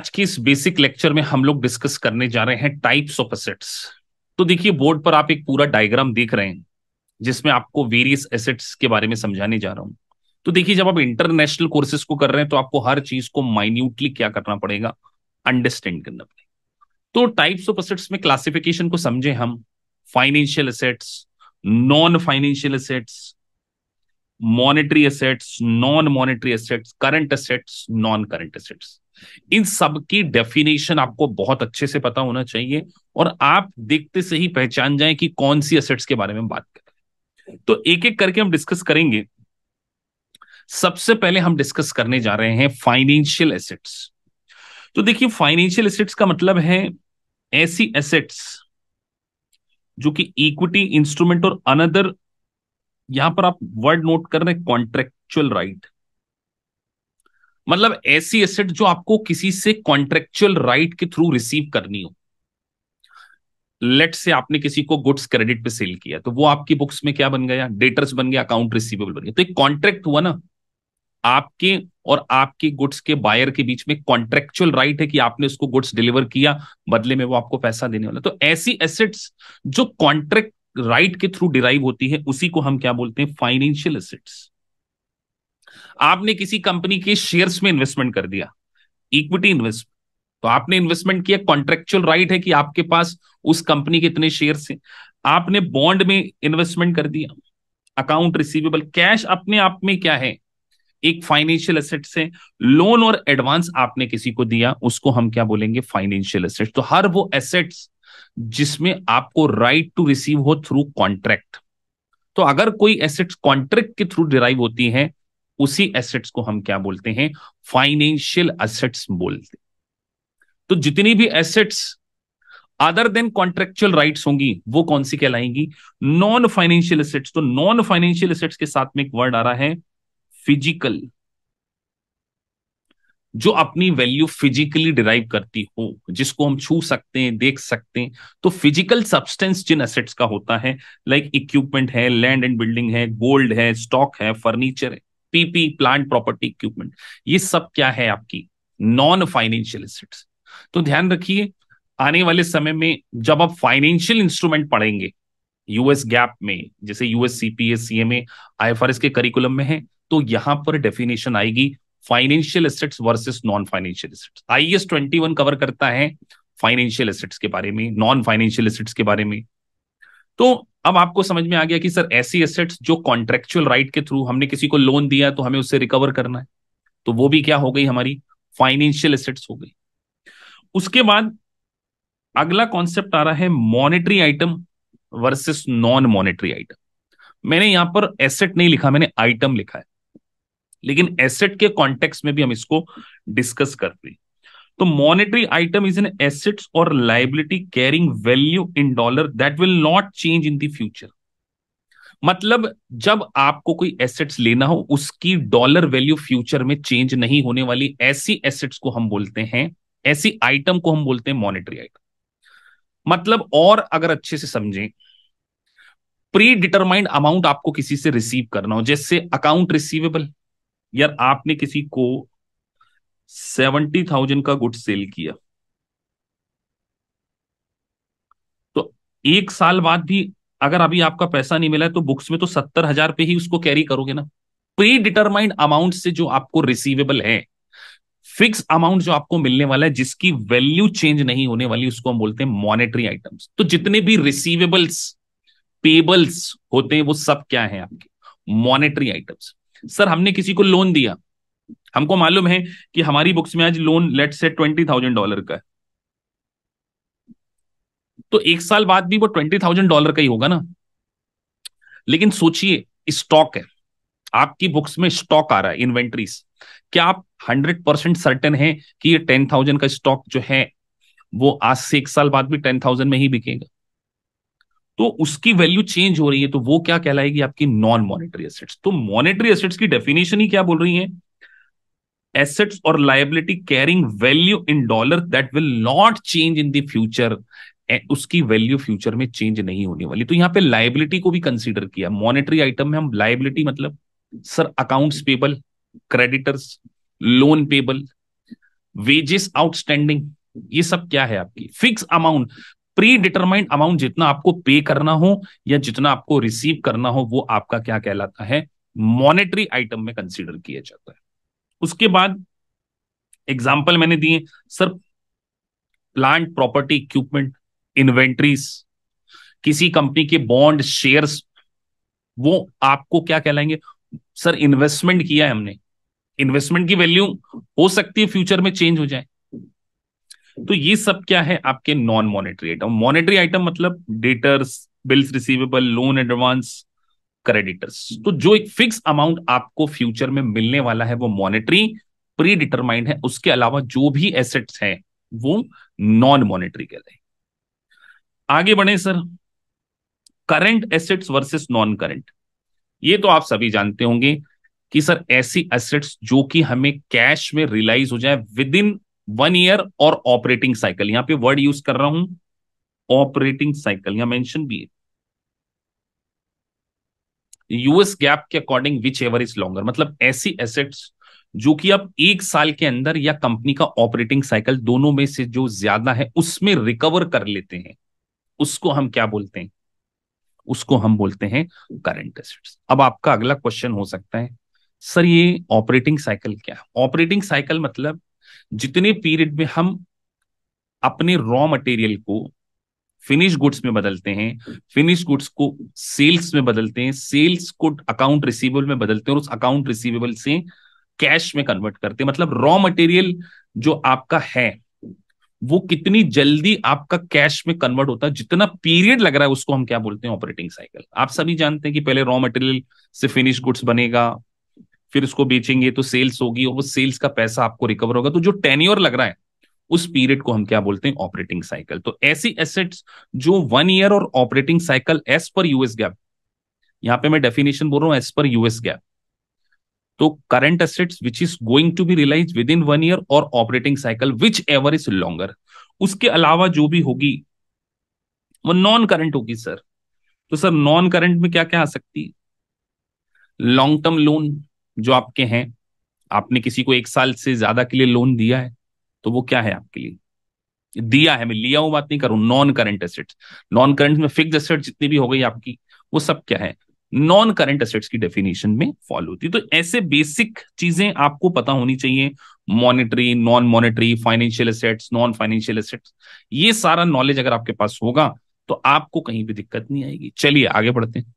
आज की इस बेसिक लेक्चर में हम लोग डिस्कस करने जा रहे हैं टाइप्स ऑफ एसेट्स तो देखिए बोर्ड पर आप एक पूरा डायग्राम देख रहे हैं जिसमें आपको वेरियस एसेट्स के बारे में समझाने जा रहा हूं तो देखिए जब आप इंटरनेशनल कोर्सेज को कर रहे हैं तो आपको हर चीज को माइन्यूटली क्या करना पड़ेगा अंडरस्टैंड करना पड़ेगा तो टाइप्स ऑफ एसेट्स में क्लासिफिकेशन को समझे हम financial assets non financial assets monetary assets non monetary assets current assets non current assets इन सब की डेफिनेशन आपको बहुत अच्छे से पता होना चाहिए और आप देखते से ही पहचान जाए कि कौन सी असेट्स के बारे में बात कर तो एक एक करके हम डिस्कस करेंगे सबसे पहले हम डिस्कस करने जा रहे हैं फाइनेंशियल एसेट्स तो देखिए फाइनेंशियल एसेट्स का मतलब है ऐसी एसेट्स जो कि इक्विटी इंस्ट्रूमेंट और अनदर यहां पर आप वर्ड नोट कर रहे हैं कॉन्ट्रेक्चुअल राइट मतलब ऐसी एसेट जो आपको किसी से कॉन्ट्रेक्चुअल राइट के थ्रू रिसीव करनी हो लेट से आपने किसी को गुड्स क्रेडिट पे सेल किया तो वो आपकी बुक्स में क्या बन गया डेटर्स बन गया अकाउंट रिसीवेबल बन गया तो एक कॉन्ट्रैक्ट हुआ ना आपके और आपके गुड्स के बायर के बीच में कॉन्ट्रेक्चुअल राइट है कि आपने उसको गुड्स डिलीवर किया बदले में वो आपको पैसा देने वाला तो ऐसी एसेट्स जो कॉन्ट्रैक्ट राइट के थ्रू डिराइव होती है उसी को हम क्या बोलते हैं फाइनेंशियल एसेट्स आपने किसी कंपनी के शेयर्स में इन्वेस्टमेंट कर दिया इक्विटी इन्वेस्टमेंट तो आपने इन्वेस्टमेंट किया कॉन्ट्रेक्चुअल राइट है कि आपके पास उस कंपनी के इतने शेयर हैं आपने बॉन्ड में इन्वेस्टमेंट कर दिया अकाउंट रिसीवेबल कैश अपने आप में क्या है एक फाइनेंशियल एसेट से लोन और एडवांस आपने किसी को दिया उसको हम क्या बोलेंगे फाइनेंशियल एसेट्स तो हर वो एसेट्स जिसमें आपको राइट टू रिसीव हो थ्रू कॉन्ट्रैक्ट तो अगर कोई एसेट्स कॉन्ट्रैक्ट के थ्रू डिराइव होती है उसी एसेट्स को हम क्या बोलते हैं फाइनेंशियल एसेट्स बोलते तो जितनी भी assets other than contractual rights होंगी वो कौन सी कहलाएंगी नॉन फाइनेंशियल एसेट्स तो नॉन फाइनेंशियल एसेट्स के साथ में एक वर्ड आ रहा है फिजिकल जो अपनी वैल्यू फिजिकली डिराइव करती हो जिसको हम छू सकते हैं देख सकते हैं तो फिजिकल सब्सटेंस जिन एसेट्स का होता है लाइक like इक्विपमेंट है लैंड एंड बिल्डिंग है गोल्ड है स्टॉक है फर्नीचर है पीपी प्लांट प्रॉपर्टी इक्विपमेंट ये सब क्या है आपकी नॉन फाइनेंशियल एसेट्स तो ध्यान रखिए आने वाले समय में जब आप फाइनेंशियल इंस्ट्रूमेंट पढ़ेंगे यूएस गैप में जैसे यूएस सीपीएस सीएमए आईएफआरएस के करिकुलम में है तो यहां पर डेफिनेशन आएगी financial assets versus non financial assets IAS 21 cover करता है फाइनेंशियल एसेट्स के बारे में नॉन फाइनेंशियल एसेट्स के बारे में तो अब आपको समझ में आ गया कि सर ऐसी एसेट्स जो कॉन्ट्रेक्चुअल राइट के थ्रू हमने किसी को लोन दिया तो हमें उससे रिकवर करना है तो वो भी क्या हो गई हमारी फाइनेंशियल एसेट्स हो गई उसके बाद अगला कॉन्सेप्ट आ रहा है monetary item versus non monetary item मैंने यहां पर एसेट नहीं लिखा मैंने आइटम लिखा है लेकिन एसेट के कॉन्टेक्स्ट में भी हम इसको डिस्कस करते हैं तो monetary item is an assets और liability carrying value in dollar that will not change in the future मतलब जब आपको कोई एसेट्स लेना हो उसकी डॉलर वैल्यू फ्यूचर में चेंज नहीं होने वाली ऐसी एसेट्स को हम बोलते हैं ऐसी आइटम को हम बोलते हैं मॉनेटरी आइटम मतलब और अगर अच्छे से समझें प्री डिटरमाइंड अमाउंट आपको किसी से रिसीव करना हो जैसे अकाउंट रिसीवेबल यार आपने किसी को सेवेंटी थाउजेंड का गुड सेल किया तो एक साल बाद भी अगर अभी आपका पैसा नहीं मिला है तो बुक्स में तो सत्तर हजार पे ही उसको कैरी करोगे ना प्री डिटरमाइंड अमाउंट से जो आपको रिसीवेबल है फिक्स अमाउंट जो आपको मिलने वाला है जिसकी वैल्यू चेंज नहीं होने वाली उसको हम बोलते हैं मॉनेटरी आइटम्स तो जितने भी रिसीवेबल्स पेबल्स होते हैं वो सब क्या है आपके मॉनेटरी आइटम्स सर हमने किसी को लोन दिया हमको मालूम है कि हमारी बुक्स में आज loan let say twenty thousand dollar का है तो एक साल बाद भी वो ट्वेंटी थाउजेंड डॉलर का ही होगा ना लेकिन सोचिए स्टॉक है आपकी बुक्स में स्टॉक आ रहा है इन्वेंट्रीज क्या आप हंड्रेड परसेंट सर्टन है कि ये टेन थाउजेंड का स्टॉक जो है वो आज से एक साल बाद भी टेन थाउजेंड में ही बिकेगा तो उसकी वैल्यू चेंज हो रही है तो वो क्या कहलाएगी आपकी नॉन मॉनेटरी एसेट्स तो मॉनेटरी एसेट्स की डेफिनेशन ही क्या बोल रही है एसेट्स और liability carrying value in dollar that will not change in future उसकी वैल्यू फ्यूचर में चेंज नहीं होने वाली तो यहाँ पे लाइबिलिटी को भी कंसिडर किया मॉनिटरी आइटम में हम लाइबिलिटी मतलब sir accounts payable creditors loan payable wages outstanding ये सब क्या है आपकी fix amount predetermined amount जितना आपको पे करना हो या जितना आपको रिसीव करना हो वो आपका क्या कहलाता है मॉनेटरी आइटम में कंसीडर किया जाता है उसके बाद एग्जाम्पल मैंने दिए sir plant property equipment inventories किसी कंपनी के बॉन्ड शेयर्स वो आपको क्या कहलाएंगे सर इन्वेस्टमेंट किया है हमने इन्वेस्टमेंट की वैल्यू हो सकती है फ्यूचर में चेंज हो जाए तो ये सब क्या है आपके non monetary item monetary item मतलब debtors bills receivable loan advance creditors तो जो एक फिक्स अमाउंट आपको फ्यूचर में मिलने वाला है वो मॉनेटरी प्री डिटरमाइंड है उसके अलावा जो भी एसेट्स हैं वो नॉन मॉनेटरी के रहे आगे बढ़े sir current assets versus non current ये तो आप सभी जानते होंगे कि सर ऐसी एसेट्स जो कि हमें कैश में रिलाइज हो जाए विद इन वन ईयर और ऑपरेटिंग साइकिल यहां पे वर्ड यूज कर रहा हूं ऑपरेटिंग साइकिल यहां मेंशन भी है यूएस गैप के according whichever is longer मतलब ऐसी एसेट्स जो कि अब एक साल के अंदर या कंपनी का ऑपरेटिंग साइकिल दोनों में से जो ज्यादा है उसमें रिकवर कर लेते हैं उसको हम क्या बोलते हैं उसको हम बोलते हैं करंट एसेट्स अब आपका अगला क्वेश्चन हो सकता है सर ये ऑपरेटिंग साइकिल क्या है ऑपरेटिंग साइकिल मतलब जितने पीरियड में हम अपने रॉ मटेरियल को फिनिश गुड्स में बदलते हैं फिनिश गुड्स को सेल्स में बदलते हैं सेल्स को अकाउंट रिसीवेबल में बदलते हैं और उस अकाउंट रिसीवेबल से कैश में कन्वर्ट करते हैं मतलब रॉ मटेरियल जो आपका है वो कितनी जल्दी आपका कैश में कन्वर्ट होता है जितना पीरियड लग रहा है उसको हम क्या बोलते हैं ऑपरेटिंग साइकिल आप सभी जानते हैं कि पहले रॉ मटेरियल से फिनिश गुड्स बनेगा फिर उसको बेचेंगे तो सेल्स होगी और वो सेल्स का पैसा आपको रिकवर होगा तो जो टेन्योर लग रहा है उस पीरियड को हम क्या बोलते हैं ऑपरेटिंग साइकिल तो ऐसी एसेट्स जो वन ईयर और ऑपरेटिंग साइकिल एस पर यूएस गैप यहां पे मैं डेफिनेशन बोल रहा हूं एस पर यूएस गैप तो current assets which is going to be realise within one year और operating cycle whichever is longer उसके अलावा जो भी होगी वो नॉन करंट होगी सर तो सर नॉन करंट में क्या क्या आ सकती लॉन्ग टर्म लोन जो आपके हैं आपने किसी को एक साल से ज्यादा के लिए लोन दिया है तो वो क्या है आपके लिए दिया है मैं लिया हूं बात नहीं करूं non current asset non current में फिक्स एसेट जितनी भी हो गई आपकी वो सब क्या है नॉन करेंट एसेट्स की डेफिनेशन में फॉलो होती तो ऐसे बेसिक चीजें आपको पता होनी चाहिए monetary non monetary financial assets non financial assets ये सारा नॉलेज अगर आपके पास होगा तो आपको कहीं भी दिक्कत नहीं आएगी चलिए आगे बढ़ते हैं